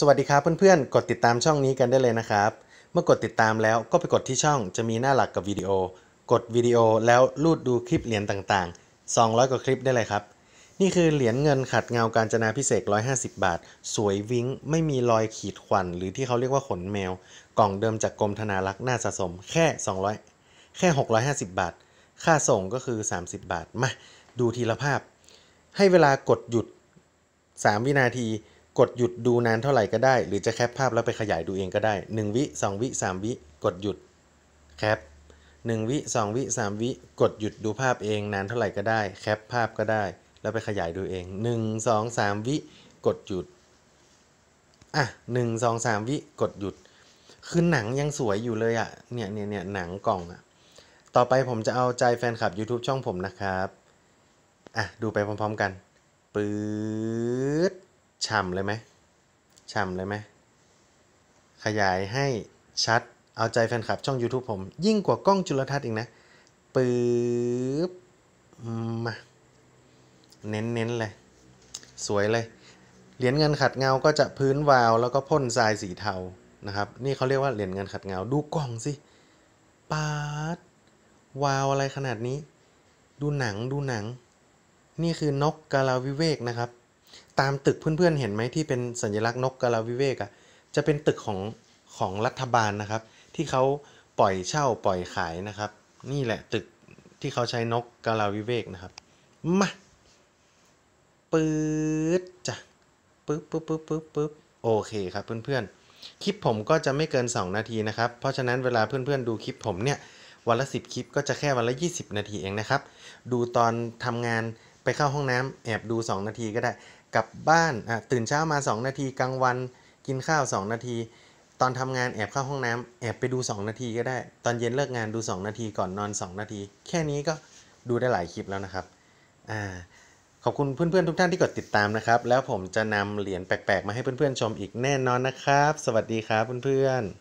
สวัสดีครับเพื่อนๆ กดติดตามช่องนี้กันได้เลยนะครับ เมื่อกดติดตามแล้วก็ไปกดที่ช่องจะมีหน้าหลักกับวิดีโอ กดวิดีโอแล้วลูดดูคลิปเหรียญต่างๆ 200กว่าคลิปได้เลยครับ นี่คือเหรียญเงินขัดเงาการจนาพิเศษ150 บาท สวยวิ้งไม่มีรอยขีดข่วนหรือที่เขาเรียกว่าขนแมว กล่องเดิมจากกรมธนารักษ์น่าสะสมแค่ 200 แค่ 650 บาท ค่าส่งก็คือ 30 บาทมา ดูทีละภาพ ให้เวลากดหยุด 3 วินาทีกดหยุดดูนานเท่าไหร่ก็ได้ หรือจะแคปภาพแล้วไปขยายดูเองก็ได้1วิ2วิ3วิ กดหยุด แคป1วิ2วิ3วิ กดหยุดดูภาพเองนานเท่าไหร่ก็ได้ แคปภาพก็ได้ แล้วไปขยายดูเอง 1 2 3วิ กดหยุด อ่ะ1 2 3วิ กดหยุด คือหนังยังสวยอยู่เลยอะ่ะเนี่ยเนี่ยเนี่ยหนังกล่องอะ่ะต่อไปผมจะเอาใจแฟนคลับ YouTube ช่องผมนะครับ อ่ะ ดูไปพร้อมๆกัน ปื๊ดฉ่ำเลยไหมฉ่ำเลยไหมขยายให้ชัด เอาใจแฟนคลับช่อง YouTube ผม ยิ่งกว่ากล้องจุลทรรศน์อีกนะปึ๊บมา เน้นๆเลย สวยเลย เหรียญเงินขัดเงา ก็จะพื้นวาว แล้วก็พ่นทรายสีเทา นะครับ นี่เขาเรียกว่าเหรียญเงินขัดเงา ดูกล่องสิปาด วาวอะไรขนาดนี้ ดูหนัง ดูหนัง นี่คือนกกาลาวิเวกนะครับตามตึกเพื่อนๆ เห็นไหมที่เป็นสัญลักษณ์นกกาลาวิเวกอะ่ะจะเป็นตึกของ ของรัฐบาลนะครับ ที่เขาปล่อยเช่าปล่อยขายนะครับ นี่แหละตึกที่เขาใช้นกกาลาวิเวกนะครับมาปื๊ดจ้ะปึ๊บปึ๊บปึ๊บปึ๊บปึ๊บโอเคครับเพื่อนๆ คลิปผมก็จะไม่เกิน 2 นาทีนะครับเพราะฉะนั้นเวลาเพื่อนๆดูคลิปผมเนี่ยวันละ10 คลิปก็จะแค่วันละ 20 นาทีเองนะครับ ดูตอนทำงานไปเข้าห้องน้ำ แอบ ดู 2 นาทีก็ได้ กลับบ้านตื่นเช้ามา 2 นาที กลางวัน กินข้าว 2 นาที ตอนทำงานแอบเข้าห้องน้ำ แอบไปดู 2 นาทีก็ได้ตอนเย็นเลิกงานดู 2 นาทีก่อนนอน 2 นาที แค่นี้ก็ดูได้หลายคลิปแล้วนะครับอ่าขอบคุณเพื่อนๆทุกท่านที่กดติดตามนะครับ แล้วผมจะนำเหรียญแปลกๆ มาให้เพื่อนๆชมอีกแน่นอนนะครับ สวัสดีครับเพื่อนๆ